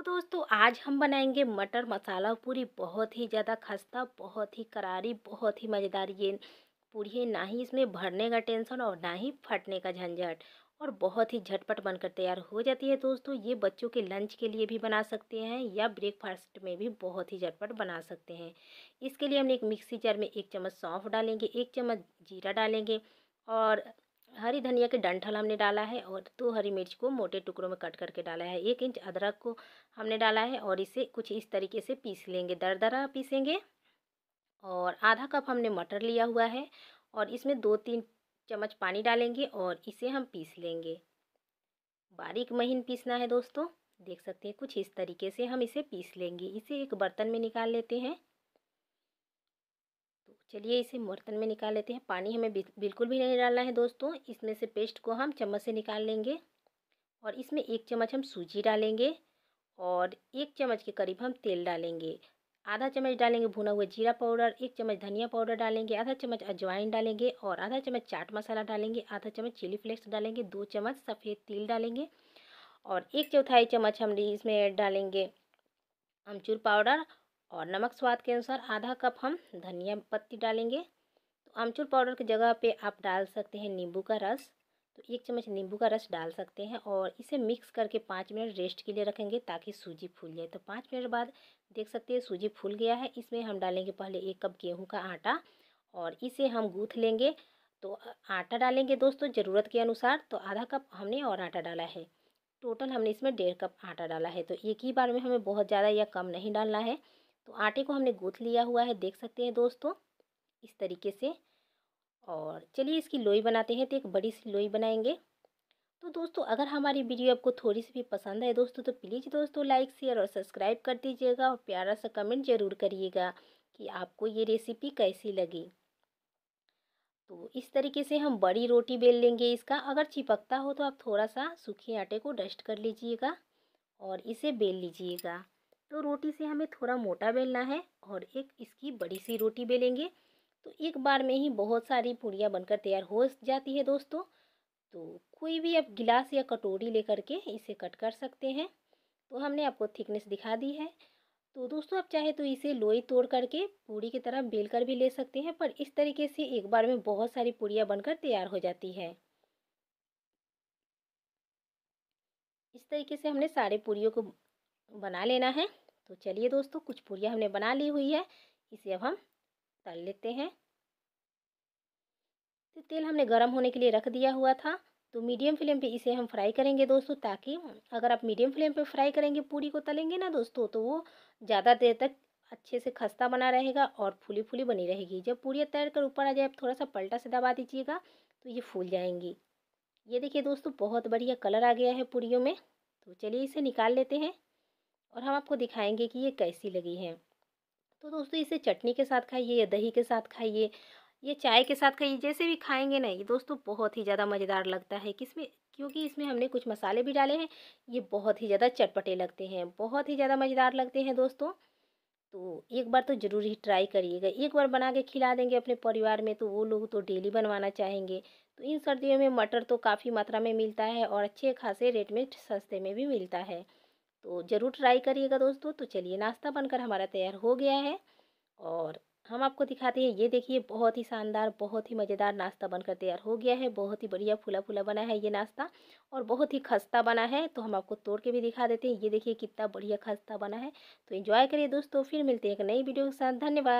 तो दोस्तों आज हम बनाएंगे मटर मसाला पूरी बहुत ही ज़्यादा खस्ता बहुत ही करारी बहुत ही मज़ेदार ये पूरी है ना ही इसमें भरने का टेंशन और ना ही फटने का झंझट और बहुत ही झटपट बनकर तैयार हो जाती है दोस्तों ये बच्चों के लंच के लिए भी बना सकते हैं या ब्रेकफास्ट में भी बहुत ही झटपट बना सकते हैं इसके लिए हमने एक मिक्सी जार में एक चम्मच सौंफ डालेंगे एक चम्मच जीरा डालेंगे और हरी धनिया के डंठल हमने डाला है और दो हरी मिर्च को मोटे टुकड़ों में कट करके डाला है एक इंच अदरक को हमने डाला है और इसे कुछ इस तरीके से पीस लेंगे दरदरा पीसेंगे और आधा कप हमने मटर लिया हुआ है और इसमें दो तीन चम्मच पानी डालेंगे और इसे हम पीस लेंगे बारीक महीन पीसना है दोस्तों देख सकते हैं कुछ इस तरीके से हम इसे पीस लेंगे इसे एक बर्तन में निकाल लेते हैं चलिए इसे बर्तन में निकाल लेते हैं पानी हमें बिल्कुल भी नहीं डालना है दोस्तों इसमें से पेस्ट को हम चम्मच से निकाल लेंगे और इसमें एक चम्मच हम सूजी डालेंगे और एक चम्मच के करीब हम तेल डालेंगे आधा चम्मच डालेंगे भुना हुआ जीरा पाउडर एक चम्मच धनिया पाउडर डालेंगे आधा चम्मच अजवाइन डालेंगे और आधा चम्मच चाट मसाला डालेंगे आधा चम्मच चिली फ्लेक्स डालेंगे दो चम्मच सफ़ेद तिल डालेंगे और एक चौथाई चम्मच हम इसमें डालेंगे अमचूर पाउडर और नमक स्वाद के अनुसार आधा कप हम धनिया पत्ती डालेंगे तो आमचूर पाउडर की जगह पे आप डाल सकते हैं नींबू का रस तो एक चम्मच नींबू का रस डाल सकते हैं और इसे मिक्स करके पाँच मिनट रेस्ट के लिए रखेंगे ताकि सूजी फूल जाए तो पाँच मिनट बाद देख सकते हैं सूजी फूल गया है इसमें हम डालेंगे पहले एक कप गेहूँ का आटा और इसे हम गूँथ लेंगे तो आटा डालेंगे दोस्तों ज़रूरत के अनुसार तो आधा कप हमने और आटा डाला है टोटल हमने इसमें डेढ़ कप आटा डाला है तो एक ही बार में हमें बहुत ज़्यादा या कम नहीं डालना है तो आटे को हमने गूँथ लिया हुआ है देख सकते हैं दोस्तों इस तरीके से और चलिए इसकी लोई बनाते हैं तो एक बड़ी सी लोई बनाएंगे तो दोस्तों अगर हमारी वीडियो आपको थोड़ी सी भी पसंद है दोस्तों तो प्लीज़ दोस्तों लाइक शेयर और सब्सक्राइब कर दीजिएगा और प्यारा सा कमेंट ज़रूर करिएगा कि आपको ये रेसिपी कैसी लगी तो इस तरीके से हम बड़ी रोटी बेल लेंगे इसका अगर चिपकता हो तो आप थोड़ा सा सूखे आटे को डस्ट कर लीजिएगा और इसे बेल लीजिएगा तो रोटी से हमें थोड़ा मोटा बेलना है और एक इसकी बड़ी सी रोटी बेलेंगे तो एक बार में ही बहुत सारी पूड़ियाँ बनकर तैयार हो जाती है दोस्तों तो कोई भी आप गिलास या कटोरी लेकर के इसे कट कर सकते हैं तो हमने आपको थिकनेस दिखा दी है तो दोस्तों आप चाहे तो इसे लोई तोड़ करके पूड़ी की तरह बेल कर भी ले सकते हैं पर इस तरीके से एक बार में बहुत सारी पूड़ियाँ बनकर तैयार हो जाती है इस तरीके से हमने सारे पूड़ियों को बना लेना है तो चलिए दोस्तों कुछ पूरियाँ हमने बना ली हुई है इसे अब हम तल लेते हैं तो तेल हमने गर्म होने के लिए रख दिया हुआ था तो मीडियम फ्लेम पे इसे हम फ्राई करेंगे दोस्तों ताकि अगर आप मीडियम फ्लेम पे फ्राई करेंगे पूरी को तलेंगे ना दोस्तों तो वो ज़्यादा देर तक अच्छे से खस्ता बना रहेगा और फूली फूली बनी रहेगी जब पूरी तैर कर ऊपर आ जाए आप थोड़ा सा पलटा से दबा दीजिएगा तो ये फूल जाएंगी ये देखिए दोस्तों बहुत बढ़िया कलर आ गया है पूरियों में तो चलिए इसे निकाल लेते हैं और हम आपको दिखाएंगे कि ये कैसी लगी है तो दोस्तों इसे चटनी के साथ खाइए या दही के साथ खाइए ये चाय के साथ खाइए जैसे भी खाएंगे ना ये दोस्तों बहुत ही ज़्यादा मज़ेदार लगता है किसमें क्योंकि इसमें हमने कुछ मसाले भी डाले हैं ये बहुत ही ज़्यादा चटपटे लगते हैं बहुत ही ज़्यादा मज़ेदार लगते हैं दोस्तों तो एक बार तो ज़रूर ही ट्राई करिएगा एक बार बना के खिला देंगे अपने परिवार में तो वो लोग तो डेली बनवाना चाहेंगे तो इन सर्दियों में मटर तो काफ़ी मात्रा में मिलता है और अच्छे खासे रेट में सस्ते में भी मिलता है तो ज़रूर ट्राई करिएगा दोस्तों तो चलिए नाश्ता बनकर हमारा तैयार हो गया है और हम आपको दिखाते हैं ये देखिए बहुत ही शानदार बहुत ही मज़ेदार नाश्ता बनकर तैयार हो गया है बहुत ही बढ़िया फूला फूला बना है ये नाश्ता और बहुत ही खस्ता बना है तो हम आपको तोड़ के भी दिखा देते हैं ये देखिए कितना बढ़िया खस्ता बना है तो इन्जॉय करिए दोस्तों फिर मिलते हैं एक नई वीडियो के साथ धन्यवाद